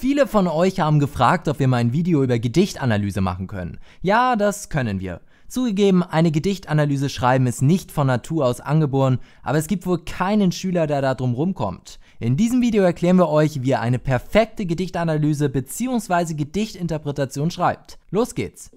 Viele von euch haben gefragt, ob wir mal ein Video über Gedichtanalyse machen können. Ja, das können wir. Zugegeben, eine Gedichtanalyse schreiben ist nicht von Natur aus angeboren, aber es gibt wohl keinen Schüler, der da drum rumkommt. In diesem Video erklären wir euch, wie ihr eine perfekte Gedichtanalyse bzw. Gedichtinterpretation schreibt. Los geht's!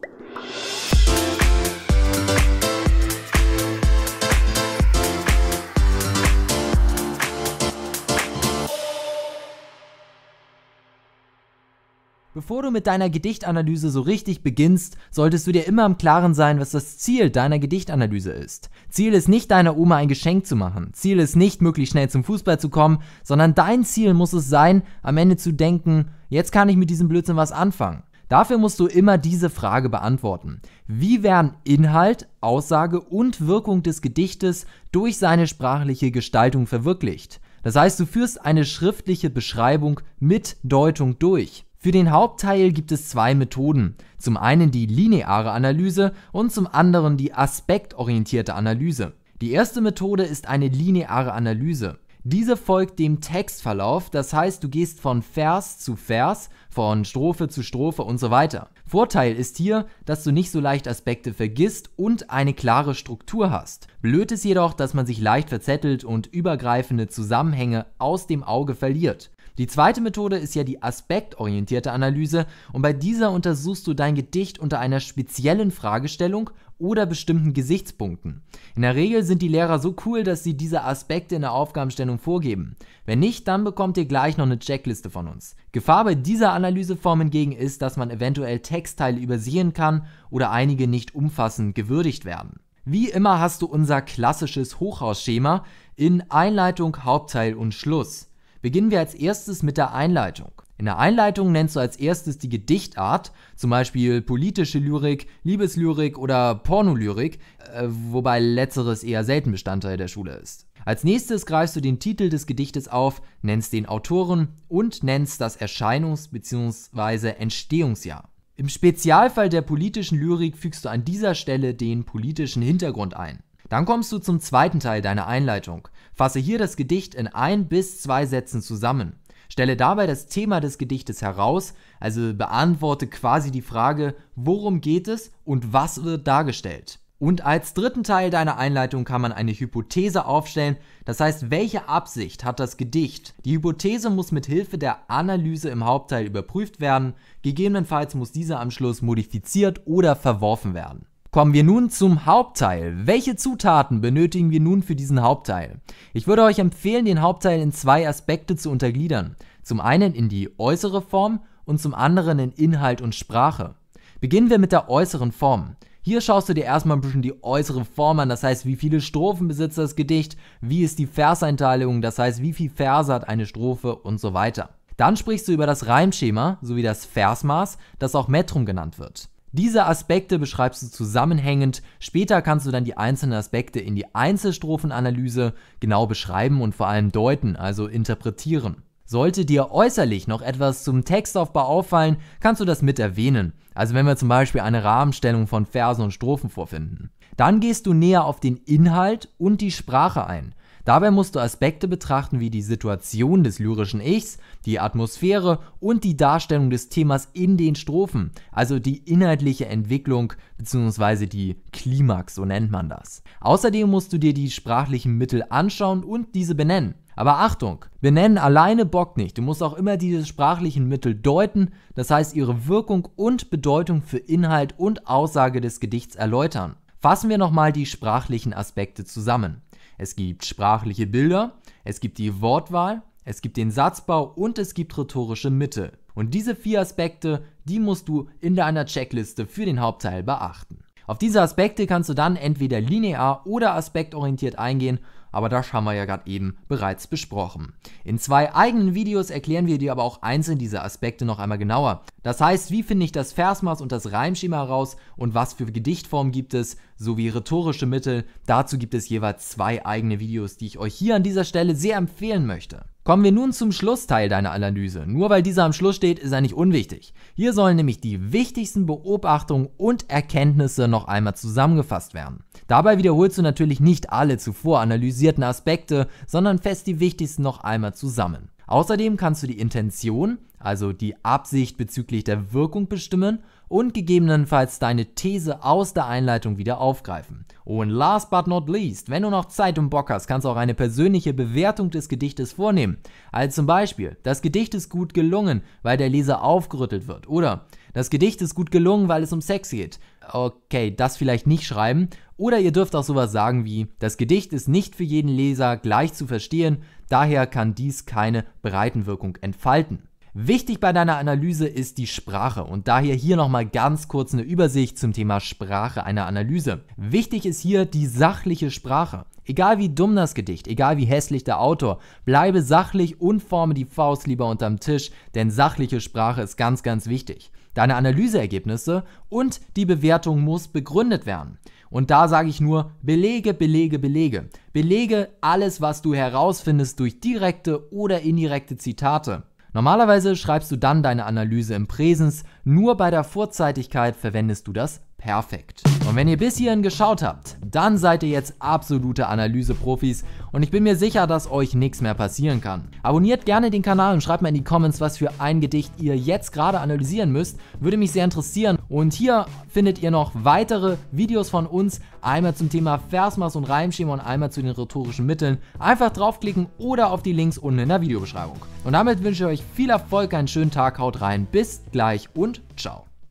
Bevor du mit deiner Gedichtanalyse so richtig beginnst, solltest du dir immer im Klaren sein, was das Ziel deiner Gedichtanalyse ist. Ziel ist nicht, deiner Oma ein Geschenk zu machen. Ziel ist nicht, möglichst schnell zum Fußball zu kommen, sondern dein Ziel muss es sein, am Ende zu denken, jetzt kann ich mit diesem Blödsinn was anfangen. Dafür musst du immer diese Frage beantworten. Wie werden Inhalt, Aussage und Wirkung des Gedichtes durch seine sprachliche Gestaltung verwirklicht? Das heißt, du führst eine schriftliche Beschreibung mit Deutung durch. Für den Hauptteil gibt es zwei Methoden, zum einen die lineare Analyse und zum anderen die aspektorientierte Analyse. Die erste Methode ist eine lineare Analyse. Diese folgt dem Textverlauf, das heißt, du gehst von Vers zu Vers, von Strophe zu Strophe und so weiter. Vorteil ist hier, dass du nicht so leicht Aspekte vergisst und eine klare Struktur hast. Blöd ist jedoch, dass man sich leicht verzettelt und übergreifende Zusammenhänge aus dem Auge verliert. Die zweite Methode ist ja die aspektorientierte Analyse und bei dieser untersuchst du dein Gedicht unter einer speziellen Fragestellung oder bestimmten Gesichtspunkten. In der Regel sind die Lehrer so cool, dass sie diese Aspekte in der Aufgabenstellung vorgeben. Wenn nicht, dann bekommt ihr gleich noch eine Checkliste von uns. Gefahr bei dieser Analyseform hingegen ist, dass man eventuell Textteile übersehen kann oder einige nicht umfassend gewürdigt werden. Wie immer hast du unser klassisches Hochhausschema in Einleitung, Hauptteil und Schluss. Beginnen wir als erstes mit der Einleitung. In der Einleitung nennst du als erstes die Gedichtart, zum Beispiel politische Lyrik, Liebeslyrik oder Pornolyrik, äh, wobei letzteres eher selten Bestandteil der Schule ist. Als nächstes greifst du den Titel des Gedichtes auf, nennst den Autoren und nennst das Erscheinungs- bzw. Entstehungsjahr. Im Spezialfall der politischen Lyrik fügst du an dieser Stelle den politischen Hintergrund ein. Dann kommst du zum zweiten Teil deiner Einleitung. Fasse hier das Gedicht in ein bis zwei Sätzen zusammen. Stelle dabei das Thema des Gedichtes heraus, also beantworte quasi die Frage, worum geht es und was wird dargestellt. Und als dritten Teil deiner Einleitung kann man eine Hypothese aufstellen, das heißt, welche Absicht hat das Gedicht? Die Hypothese muss mit Hilfe der Analyse im Hauptteil überprüft werden, gegebenenfalls muss diese am Schluss modifiziert oder verworfen werden. Kommen wir nun zum Hauptteil. Welche Zutaten benötigen wir nun für diesen Hauptteil? Ich würde euch empfehlen, den Hauptteil in zwei Aspekte zu untergliedern. Zum einen in die äußere Form und zum anderen in Inhalt und Sprache. Beginnen wir mit der äußeren Form. Hier schaust du dir erstmal ein bisschen die äußere Form an, das heißt, wie viele Strophen besitzt das Gedicht, wie ist die Verseinteilung, das heißt, wie viele Verse hat eine Strophe und so weiter. Dann sprichst du über das Reimschema sowie das Versmaß, das auch Metrum genannt wird. Diese Aspekte beschreibst du zusammenhängend. Später kannst du dann die einzelnen Aspekte in die Einzelstrophenanalyse genau beschreiben und vor allem deuten, also interpretieren. Sollte dir äußerlich noch etwas zum Textaufbau auffallen, kannst du das mit erwähnen. Also wenn wir zum Beispiel eine Rahmenstellung von Versen und Strophen vorfinden. Dann gehst du näher auf den Inhalt und die Sprache ein. Dabei musst du Aspekte betrachten wie die Situation des lyrischen Ichs, die Atmosphäre und die Darstellung des Themas in den Strophen, also die inhaltliche Entwicklung bzw. die Klimax, so nennt man das. Außerdem musst du dir die sprachlichen Mittel anschauen und diese benennen. Aber Achtung, benennen alleine bockt nicht. Du musst auch immer diese sprachlichen Mittel deuten, das heißt ihre Wirkung und Bedeutung für Inhalt und Aussage des Gedichts erläutern. Fassen wir nochmal die sprachlichen Aspekte zusammen. Es gibt sprachliche Bilder, es gibt die Wortwahl, es gibt den Satzbau und es gibt rhetorische Mitte. Und diese vier Aspekte, die musst du in deiner Checkliste für den Hauptteil beachten. Auf diese Aspekte kannst du dann entweder linear oder aspektorientiert eingehen aber das haben wir ja gerade eben bereits besprochen. In zwei eigenen Videos erklären wir dir aber auch einzeln diese Aspekte noch einmal genauer. Das heißt, wie finde ich das Versmaß und das Reimschema heraus und was für Gedichtformen gibt es, sowie rhetorische Mittel. Dazu gibt es jeweils zwei eigene Videos, die ich euch hier an dieser Stelle sehr empfehlen möchte. Kommen wir nun zum Schlussteil deiner Analyse. Nur weil dieser am Schluss steht, ist er nicht unwichtig. Hier sollen nämlich die wichtigsten Beobachtungen und Erkenntnisse noch einmal zusammengefasst werden. Dabei wiederholst du natürlich nicht alle zuvor analysierten Aspekte, sondern fest die wichtigsten noch einmal zusammen. Außerdem kannst du die Intention, also die Absicht bezüglich der Wirkung bestimmen und gegebenenfalls deine These aus der Einleitung wieder aufgreifen. Und last but not least, wenn du noch Zeit und Bock hast, kannst du auch eine persönliche Bewertung des Gedichtes vornehmen. Als zum Beispiel, das Gedicht ist gut gelungen, weil der Leser aufgerüttelt wird. Oder das Gedicht ist gut gelungen, weil es um Sex geht. Okay, das vielleicht nicht schreiben. Oder ihr dürft auch sowas sagen wie, das Gedicht ist nicht für jeden Leser gleich zu verstehen, daher kann dies keine Breitenwirkung entfalten. Wichtig bei deiner Analyse ist die Sprache und daher hier nochmal ganz kurz eine Übersicht zum Thema Sprache einer Analyse. Wichtig ist hier die sachliche Sprache. Egal wie dumm das Gedicht, egal wie hässlich der Autor, bleibe sachlich und forme die Faust lieber unterm Tisch, denn sachliche Sprache ist ganz, ganz wichtig. Deine Analyseergebnisse und die Bewertung muss begründet werden. Und da sage ich nur Belege, Belege, Belege. Belege alles, was du herausfindest durch direkte oder indirekte Zitate. Normalerweise schreibst du dann deine Analyse im Präsens, nur bei der Vorzeitigkeit verwendest du das perfekt. Und wenn ihr bis hierhin geschaut habt, dann seid ihr jetzt absolute Analyseprofis und ich bin mir sicher, dass euch nichts mehr passieren kann. Abonniert gerne den Kanal und schreibt mir in die Comments, was für ein Gedicht ihr jetzt gerade analysieren müsst, würde mich sehr interessieren. Und hier findet ihr noch weitere Videos von uns, einmal zum Thema Versmaß und Reimschema und einmal zu den rhetorischen Mitteln. Einfach draufklicken oder auf die Links unten in der Videobeschreibung. Und damit wünsche ich euch viel Erfolg, einen schönen Tag, haut rein, bis gleich und ciao.